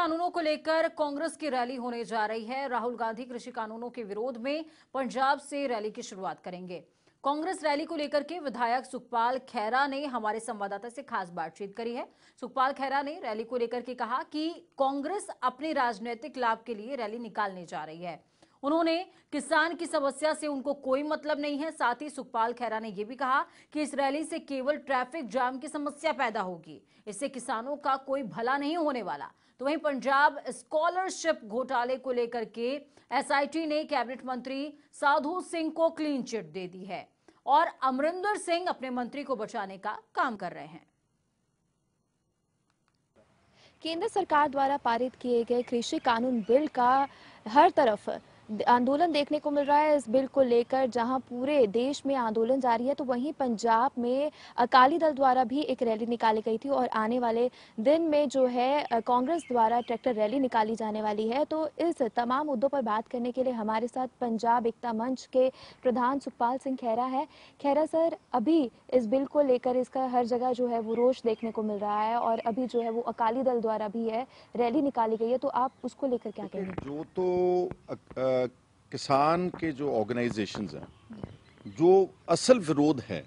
कानूनों को लेकर कांग्रेस की रैली होने जा रही है राहुल गांधी कृषि कानूनों के विरोध में पंजाब से रैली की शुरुआत करेंगे कांग्रेस रैली को लेकर के विधायक सुखपाल खैरा ने हमारे संवाददाता से खास बातचीत करी है सुखपाल खैरा ने रैली को लेकर के कहा कि कांग्रेस अपने राजनीतिक लाभ के लिए रैली निकालने जा रही है उन्होंने किसान की समस्या से उनको कोई मतलब नहीं है साथ ही सुखपाल खैरा ने यह भी कहा कि इस रैली से केवल ट्रैफिक जाम की समस्या पैदा होगी इससे किसानों का कोई भला नहीं होने वाला तो वहीं पंजाब स्कॉलरशिप घोटाले को लेकर के एसआईटी ने कैबिनेट मंत्री साधु सिंह को क्लीन चिट दे दी है और अमरिंदर सिंह अपने मंत्री को बचाने का काम कर रहे हैं केंद्र सरकार द्वारा पारित किए गए कृषि कानून बिल का हर तरफ आंदोलन देखने को मिल रहा है इस बिल को लेकर जहां पूरे देश में आंदोलन जारी है तो वहीं पंजाब में अकाली दल द्वारा भी एक रैली निकाली गई थी और आने वाले दिन में जो है कांग्रेस द्वारा ट्रैक्टर रैली निकाली जाने वाली है तो इस तमाम मुद्दों पर बात करने के लिए हमारे साथ पंजाब एकता मंच के प्रधान सुखपाल सिंह खैरा है खैरा सर अभी इस बिल को लेकर इसका हर जगह जो है वो रोष देखने को मिल रहा है और अभी जो है वो अकाली दल द्वारा भी है रैली निकाली गई है तो आप उसको लेकर क्या कहेंगे जो तो किसान के जो ऑर्गेनाइजेशन हैं जो असल विरोध है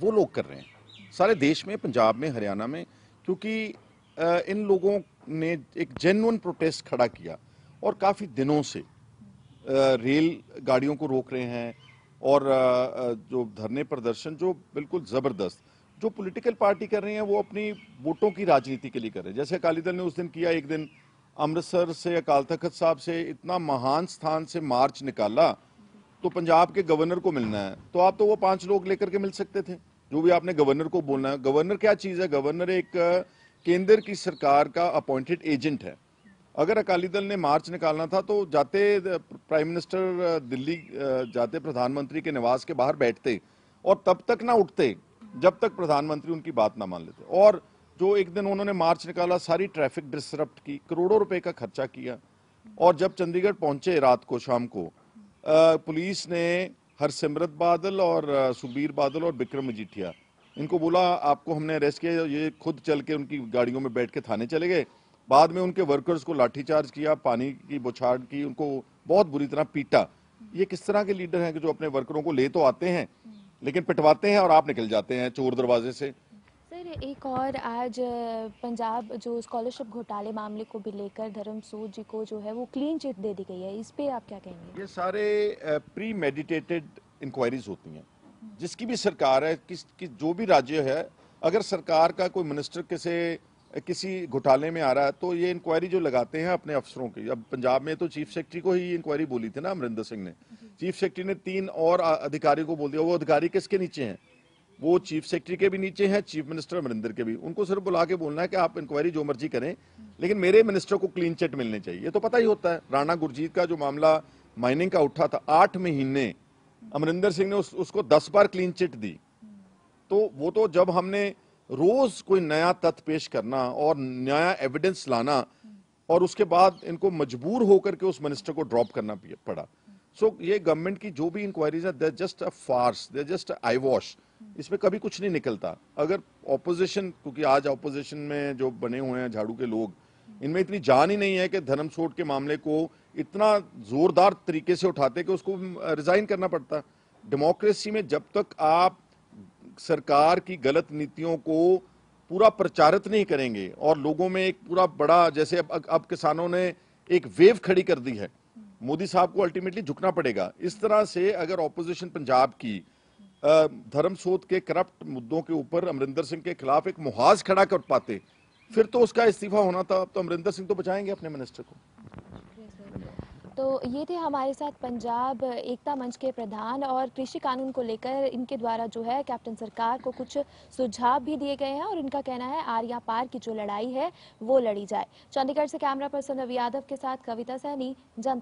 वो लोग कर रहे हैं सारे देश में पंजाब में हरियाणा में क्योंकि इन लोगों ने एक जेनुअन प्रोटेस्ट खड़ा किया और काफ़ी दिनों से रेल गाड़ियों को रोक रहे हैं और जो धरने प्रदर्शन जो बिल्कुल ज़बरदस्त जो पॉलिटिकल पार्टी कर रही हैं वो अपनी वोटों की राजनीति के लिए कर रहे हैं जैसे अकाली दल ने उस दिन किया एक दिन अमृतसर से अकाल तखत साहब से इतना महान स्थान से मार्च निकाला तो पंजाब के गवर्नर को मिलना है तो आप तो वो पांच लोग लेकर के मिल सकते थे जो भी आपने गवर्नर को बोलना है गवर्नर क्या चीज़ है गवर्नर एक केंद्र की सरकार का अपॉइंटेड एजेंट है अगर अकाली दल ने मार्च निकालना था तो जाते प्राइम मिनिस्टर दिल्ली जाते प्रधानमंत्री के निवास के बाहर बैठते और तब तक ना उठते जब तक प्रधानमंत्री उनकी बात ना मान लेते और जो एक दिन उन्होंने मार्च निकाला सारी ट्रैफिक डिस्टरप्ट की करोड़ों रुपए का खर्चा किया और जब चंडीगढ़ पहुंचे रात को शाम को पुलिस ने हरसिमरत बादल और सुबीर बादल और बिक्रम मजीठिया इनको बोला आपको हमने अरेस्ट किया ये खुद चल के उनकी गाड़ियों में बैठ के थाने चले गए बाद में उनके वर्कर्स को लाठीचार्ज किया पानी की बुछाड़ की उनको बहुत बुरी तरह पीटा ये किस तरह के लीडर हैं कि जो अपने वर्करों को ले तो आते हैं लेकिन पिटवाते हैं और आप निकल जाते हैं चोर दरवाजे से फिर एक और आज पंजाब जो स्कॉलरशिप घोटाले मामले को भी लेकर धर्म सूद जी को जो है वो क्लीन चिट दे दी गई है इस पे आप क्या कहेंगे ये सारे प्री मेडिटेटेड इंक्वायरीज होती हैं जिसकी भी सरकार है किस कि जो भी राज्य है अगर सरकार का कोई मिनिस्टर किसे किसी घोटाले में आ रहा है तो ये इंक्वायरी जो लगाते हैं अपने अफसरों की अब पंजाब में तो चीफ सेक्रेटरी को ही इंक्वायरी बोली थी ना अमरिंदर सिंह ने चीफ सेक्रेटरी ने तीन और अधिकारी को बोल दिया वो अधिकारी किसके नीचे हैं वो चीफ सेक्रेटरी के भी नीचे हैं चीफ मिनिस्टर अमरिंदर के भी उनको सिर्फ बुला के बोलना है कि आप इंक्वायरी जो मर्जी करें लेकिन मेरे मिनिस्टर को क्लीन चिट मिलने चाहिए ये तो पता ही होता है राणा गुरजीत का जो मामला माइनिंग का उठा था आठ महीने अमरिंदर सिंह ने उस, उसको दस बार क्लीन चिट दी तो वो तो जब हमने रोज कोई नया तथ्य पेश करना और नया एविडेंस लाना और उसके बाद इनको मजबूर होकर के उस मिनिस्टर को ड्रॉप करना पड़ा सो so, ये गवर्नमेंट की जो भी इंक्वायरीज है just a farce they just I wash इसमें कभी कुछ नहीं निकलता अगर ऑपोजिशन क्योंकि आज ऑपोजिशन में जो बने हुए हैं झाड़ू के लोग इनमें इतनी जान ही नहीं है कि धर्मछोड़ के मामले को इतना जोरदार तरीके से उठाते कि उसको रिजाइन करना पड़ता डेमोक्रेसी में जब तक आप सरकार की गलत नीतियों को पूरा प्रचारित नहीं करेंगे और लोगों में एक पूरा बड़ा जैसे अब अब किसानों ने एक वेव खड़ी कर दी है मोदी साहब को अल्टीमेटली झुकना पड़ेगा इस तरह से अगर ऑपोजिशन पंजाब की धर्मसोत के करप्ट मुद्दों के ऊपर अमरिंदर सिंह के खिलाफ एक मुहाज खड़ा कर पाते फिर तो उसका इस्तीफा होना था अब तो अमरिंदर सिंह तो बचाएंगे अपने मिनिस्टर को तो ये थे हमारे साथ पंजाब एकता मंच के प्रधान और कृषि कानून को लेकर इनके द्वारा जो है कैप्टन सरकार को कुछ सुझाव भी दिए गए हैं और इनका कहना है आर्या पार की जो लड़ाई है वो लड़ी जाए चंडीगढ़ से कैमरा पर्सन रवि यादव के साथ कविता सहनी जनता